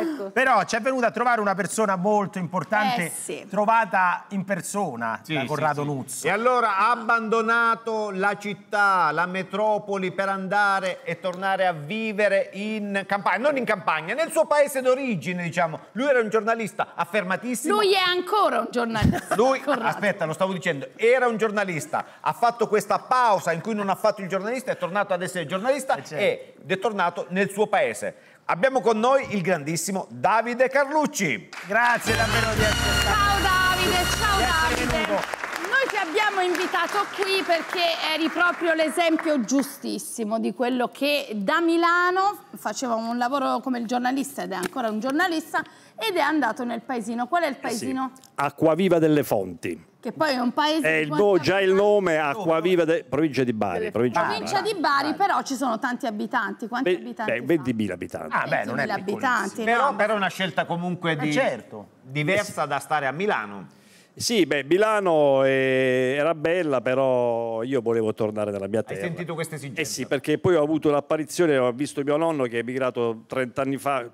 ecco. Però ci è venuta a trovare una persona molto importante, eh, sì. trovata in persona sì, da Corrado sì, Nuzzo. E allora ha abbandonato la città, la metropoli per andare e tornare a vivere in campagna, non in campagna, nel suo paese d'origine, diciamo. Lui era un giornalista affermatissimo. Lui è ancora un giornalista. Lui, aspetta, lo stavo dicendo, era un giornalista, ha fatto questa pausa in cui non ha fatto il giornalista, è tornato ad essere giornalista eh, certo. ed è tornato nel suo paese. Abbiamo con noi il grandissimo Davide Carlucci. Grazie davvero di essere stato. Ciao Davide, ciao Davide. Venuto. Noi ti abbiamo invitato qui perché eri proprio l'esempio giustissimo di quello che da Milano faceva un lavoro come il giornalista ed è ancora un giornalista ed è andato nel paesino. Qual è il eh paesino? sì. Acquaviva delle Fonti. Che poi è un paese. È il do, già il nome, Acquaviva, de, provincia di Bari. Provincia, ah, provincia di Bari, però ci sono tanti abitanti. Quanti beh, abitanti? Beh, 20.000 abitanti. Ah, beh, non è abitanti. Però, no? però è una scelta comunque eh, di, certo. diversa da stare a Milano. Sì, beh, Milano eh, era bella, però io volevo tornare nella mia terra. Hai sentito queste esigenze? Eh sì, perché poi ho avuto l'apparizione, ho visto mio nonno che è emigrato 30 anni fa,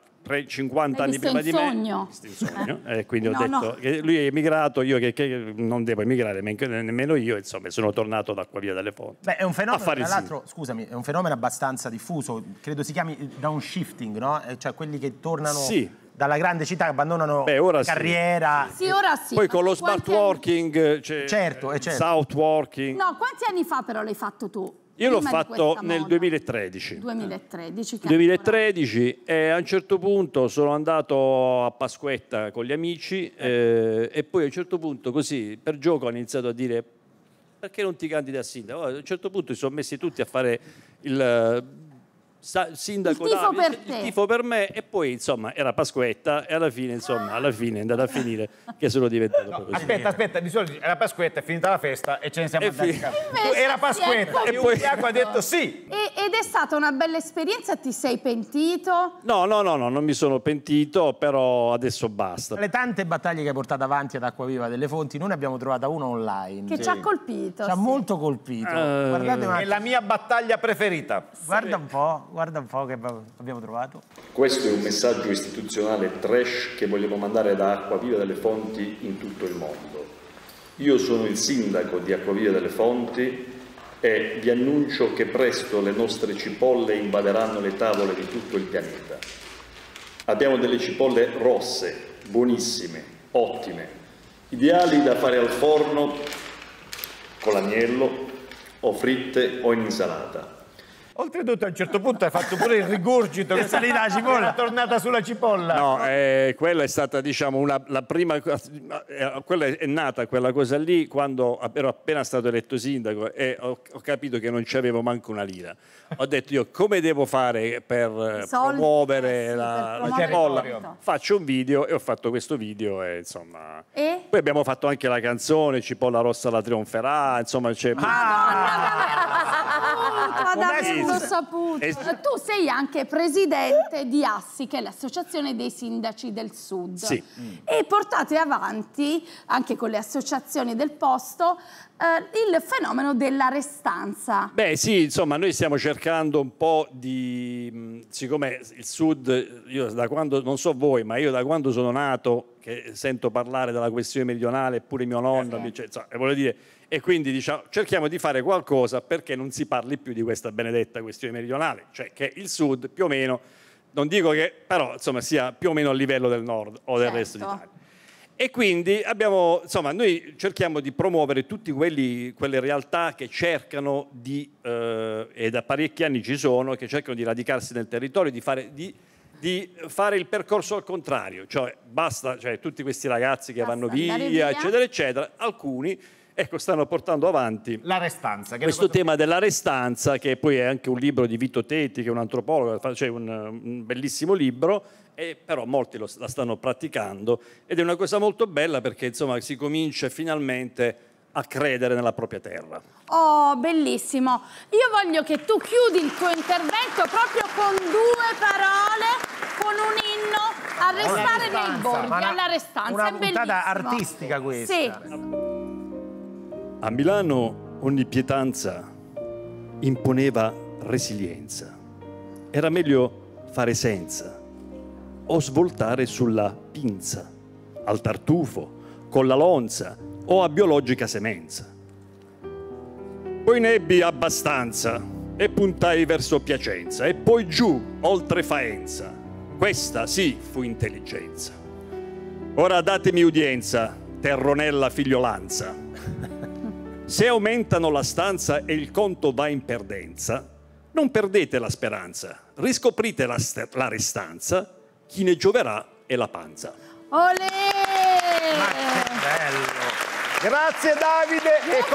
50 anni prima di sogno. me. Sogno. Eh. eh, quindi no, ho detto no. che lui è emigrato, io che, che non devo emigrare nemmeno io, insomma, sono tornato da qua via dalle fonti. Beh, è un fenomeno, tra l'altro, scusami, è un fenomeno abbastanza diffuso, credo si chiami downshifting, no? Eh, cioè quelli che tornano sì dalla grande città abbandonano Beh, ora carriera. Sì. Sì, ora sì. Poi con lo smart working, anni... Eh, cioè, certo, certo. south working. No, quanti anni fa però l'hai fatto tu? Io l'ho fatto nel 2013. 2013, 2013 e a un certo punto sono andato a Pasquetta con gli amici eh, e poi a un certo punto così per gioco ho iniziato a dire perché non ti candidi a sindaco? A un certo punto si sono messi tutti a fare il sindaco il tifo, Davi, per te. il tifo per me e poi insomma era Pasquetta e alla fine insomma alla fine è andata a finire che sono diventato no, così. aspetta aspetta di solito era Pasquetta è finita la festa e ce ne siamo e andati a casa era Pasquetta e poi ha detto sì e, ed è stata una bella esperienza ti sei pentito? no no no no non mi sono pentito però adesso basta le tante battaglie che hai portato avanti ad Acquaviva delle fonti noi ne abbiamo trovata una online che sì. ci ha colpito ci ha sì. molto colpito uh... guardate è la mia battaglia preferita sì. guarda un po' guarda un po' che abbiamo trovato. Questo è un messaggio istituzionale trash che vogliamo mandare da Acquaviva delle Fonti in tutto il mondo. Io sono il sindaco di Acquaviva delle Fonti e vi annuncio che presto le nostre cipolle invaderanno le tavole di tutto il pianeta. Abbiamo delle cipolle rosse, buonissime, ottime, ideali da fare al forno con l'agnello o fritte o in insalata. Oltretutto a un certo punto hai fatto pure il rigurgito che salita la cipolla. È tornata sulla cipolla. No, eh, quella è stata diciamo una, la prima... Eh, quella è nata quella cosa lì quando ero appena stato eletto sindaco e ho, ho capito che non ci avevo manco una lira. Ho detto io come devo fare per Soldi, promuovere la, la cipolla? Faccio un video e ho fatto questo video e insomma... E? Poi abbiamo fatto anche la canzone Cipolla Rossa la trionferà, insomma... C'è... Madonna, ah! Madame, l'ho saputo. Eh, tu sei anche presidente di Assi, che è l'associazione dei sindaci del sud. Sì. Mm. E portate avanti, anche con le associazioni del posto, eh, il fenomeno della restanza. Beh sì, insomma, noi stiamo cercando un po' di... Mh, siccome il sud, io da quando, non so voi, ma io da quando sono nato che sento parlare della questione meridionale, pure mio nonno, eh, eh. dice, so, e, dire, e, quindi diciamo, cerchiamo di fare qualcosa perché non si parli più di questa benedetta questione meridionale, cioè che il sud più o meno, non dico che, però insomma sia più o meno a livello del nord o del certo. resto d'Italia. E quindi abbiamo, insomma, noi cerchiamo di promuovere tutte quelle realtà che cercano di, eh, e da parecchi anni ci sono, che cercano di radicarsi nel territorio, di fare... Di, di fare il percorso al contrario, cioè basta, cioè, tutti questi ragazzi che basta vanno via, via, eccetera, eccetera, alcuni ecco, stanno portando avanti questo tema della restanza, che poi è anche un libro di Vito Tetti, che è un antropologo, cioè un, un bellissimo libro, e però molti lo, la stanno praticando ed è una cosa molto bella perché insomma si comincia finalmente a credere nella propria terra. Oh, bellissimo. Io voglio che tu chiudi il tuo intervento proprio con due parole con un inno a restare nei borghi, una, Una puntata artistica questa. Sì. A Milano ogni pietanza imponeva resilienza. Era meglio fare senza o svoltare sulla pinza, al tartufo, con la lonza o a biologica semenza. Poi ne ebbi abbastanza e puntai verso Piacenza e poi giù, oltre Faenza questa sì fu intelligenza. Ora datemi udienza, terronella figliolanza. Se aumentano la stanza e il conto va in perdenza, non perdete la speranza, riscoprite la, la restanza, chi ne gioverà è la panza. Olè! Ma che bello! Grazie Davide! Grazie.